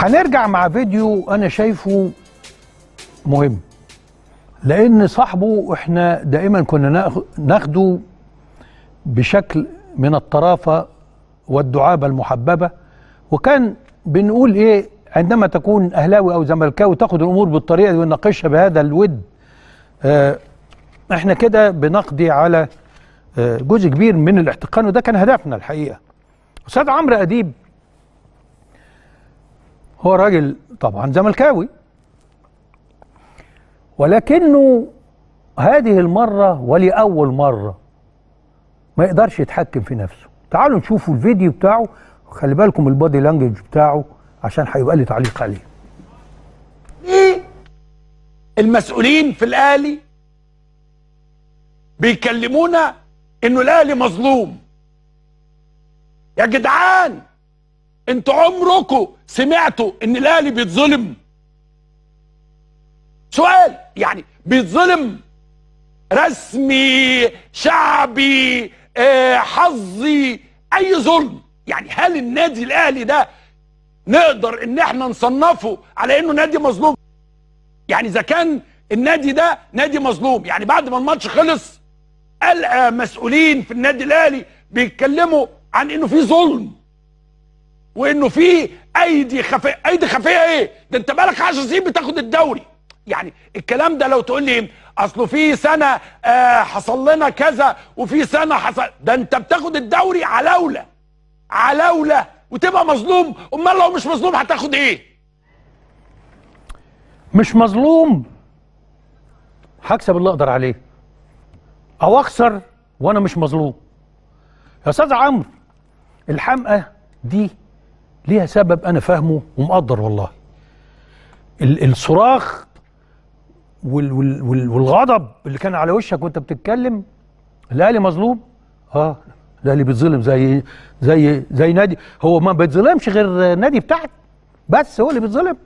هنرجع مع فيديو انا شايفه مهم لان صاحبه احنا دائما كنا ناخده بشكل من الطرافه والدعابه المحببه وكان بنقول ايه عندما تكون اهلاوي او زملكاوي تاخد الامور بالطريقه دي ونناقشها بهذا الود آه، احنا كده بنقضي على آه، جزء كبير من الاحتقان وده كان هدفنا الحقيقه استاذ عمرو اديب هو راجل طبعا زملكاوي ولكنه هذه المرة ولأول مرة ما يقدرش يتحكم في نفسه تعالوا نشوفوا الفيديو بتاعه خلي بالكم البادي لانجوج بتاعه عشان هيبقى لي تعليق عليه ليه المسؤولين في الاهلي بيكلمونا انه الاهلي مظلوم يا جدعان انتوا عمركم سمعتوا ان الاهلي بيتظلم سؤال يعني بيتظلم رسمي شعبي اه حظي اي ظلم يعني هل النادي الاهلي ده نقدر ان احنا نصنفه على انه نادي مظلوم يعني اذا كان النادي ده نادي مظلوم يعني بعد ما الماتش خلص قال مسؤولين في النادي الاهلي بيتكلموا عن انه في ظلم وانه في ايدي خفيه ايدي خفيه ايه ده انت بقالك 10 سنين بتاخد الدوري يعني الكلام ده لو تقول لي اصله في سنه آه حصل لنا كذا وفي سنه حصل ده انت بتاخد الدوري علاوله علاوله وتبقى مظلوم امال لو مش مظلوم هتاخد ايه مش مظلوم هكسب اللي اقدر عليه او اخسر وانا مش مظلوم يا استاذ عمرو الحمقى دي ليها سبب انا فاهمه ومقدر والله الصراخ والغضب اللي كان على وشك وانت بتتكلم الاهلي مظلوم اه الاهلي بيتظلم زي زي زي نادي هو ما بيتظلمش غير نادي بتاعك بس هو اللي بيتظلم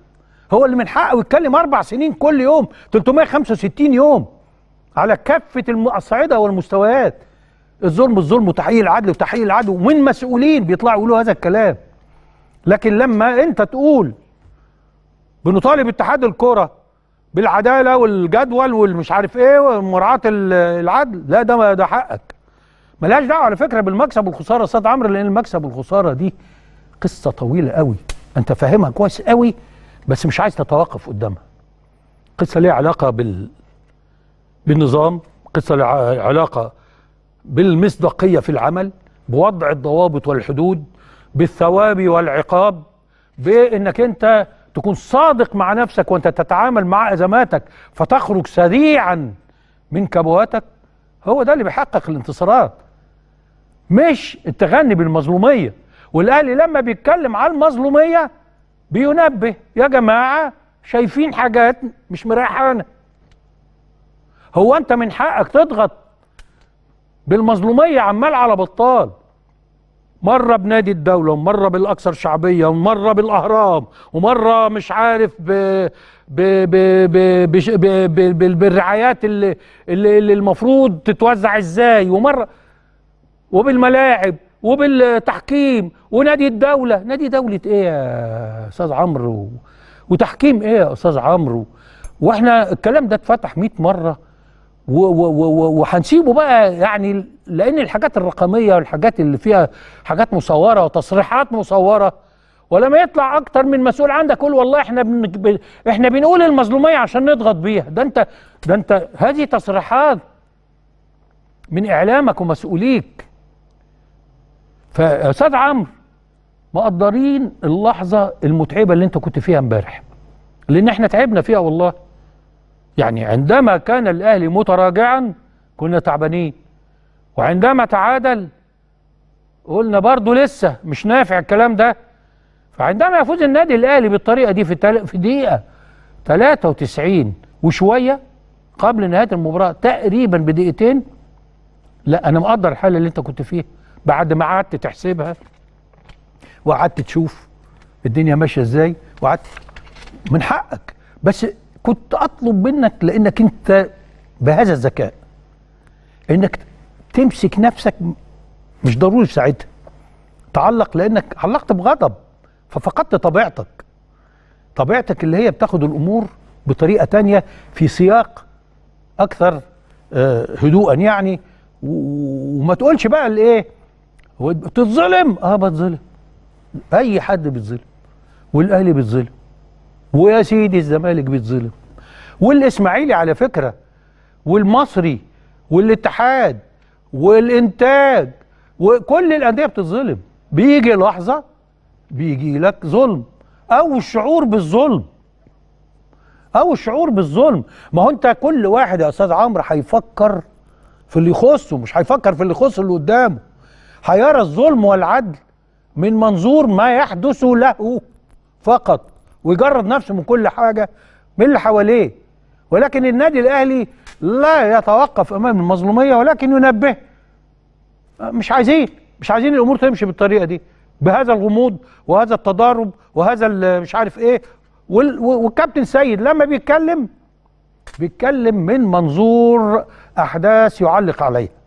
هو اللي من حقه يتكلم اربع سنين كل يوم 365 يوم على كافه الصعيده والمستويات الظلم الظلم وتحقيق العدل وتحقيق العدل ومن مسؤولين بيطلعوا يقولوا هذا الكلام لكن لما انت تقول بنطالب اتحاد الكرة بالعدالة والجدول والمش عارف ايه ومراعاة العدل لا ده ده حقك ملهاش دعوه على فكره بالمكسب والخساره يا استاذ عمرو لان المكسب والخساره دي قصه طويله قوي انت فاهمها كويس قوي بس مش عايز تتوقف قدامها قصه ليها علاقه بال بالنظام قصه ليها علاقه بالمصداقيه في العمل بوضع الضوابط والحدود بالثواب والعقاب بانك انت تكون صادق مع نفسك وانت تتعامل مع ازماتك فتخرج سريعا من كبواتك هو ده اللي بيحقق الانتصارات مش التغني بالمظلوميه والاهلي لما بيتكلم على المظلوميه بينبه يا جماعه شايفين حاجات مش مريحانا هو انت من حقك تضغط بالمظلوميه عمال على بطال مرة بنادي الدولة ومرة بالأكثر شعبية ومرة بالأهرام ومرة مش عارف ب... ب... ب... ب... ب... ب... ب... بالرعايات اللي... اللي... اللي المفروض تتوزع إزاي ومرة وبالملاعب وبالتحكيم ونادي الدولة نادي دولة إيه يا أستاذ عمرو وتحكيم إيه يا أستاذ عمرو وإحنا الكلام ده اتفتح 100 مرة وهنسيبه بقى يعني لان الحاجات الرقميه والحاجات اللي فيها حاجات مصوره وتصريحات مصوره ولما يطلع اكتر من مسؤول عندك يقول والله احنا بن... احنا بنقول المظلوميه عشان نضغط بيها ده انت ده انت هذه تصريحات من اعلامك ومسؤوليك فاستاذ عمرو مقدرين اللحظه المتعبه اللي انت كنت فيها امبارح لان احنا تعبنا فيها والله يعني عندما كان الأهلي متراجعا كنا تعبانين وعندما تعادل قلنا برضه لسه مش نافع الكلام ده فعندما يفوز النادي الأهلي بالطريقة دي في, تل... في دقيقة 93 وشوية قبل نهاية المباراة تقريبا بدقيقتين لا أنا مقدر الحالة اللي أنت كنت فيها بعد ما قعدت تحسبها وقعدت تشوف الدنيا ماشية إزاي وقعدت من حقك بس كنت اطلب منك لانك انت بهذا الذكاء انك تمسك نفسك مش ضروري ساعتها تعلق لانك علقت بغضب ففقدت طبيعتك طبيعتك اللي هي بتاخد الامور بطريقه تانية في سياق اكثر آه، هدوءا يعني وما تقولش بقى الايه تتظلم اه بتظلم اي حد بيتظلم والاهلي بيتظلم ويا سيدي الزمالك بيتظلم والاسماعيلي على فكره والمصري والاتحاد والانتاج وكل الانديه بتتظلم بيجي لحظه بيجي لك ظلم او الشعور بالظلم او الشعور بالظلم ما هو انت كل واحد يا استاذ عمرو هيفكر في اللي يخصه مش هيفكر في اللي يخص اللي قدامه هيرى الظلم والعدل من منظور ما يحدث له فقط ويجرد نفسه من كل حاجه من اللي حواليه ولكن النادي الاهلي لا يتوقف امام المظلوميه ولكن ينبه مش عايزين مش عايزين الامور تمشي بالطريقه دي بهذا الغموض وهذا التضارب وهذا مش عارف ايه والكابتن سيد لما بيتكلم بيتكلم من منظور احداث يعلق عليها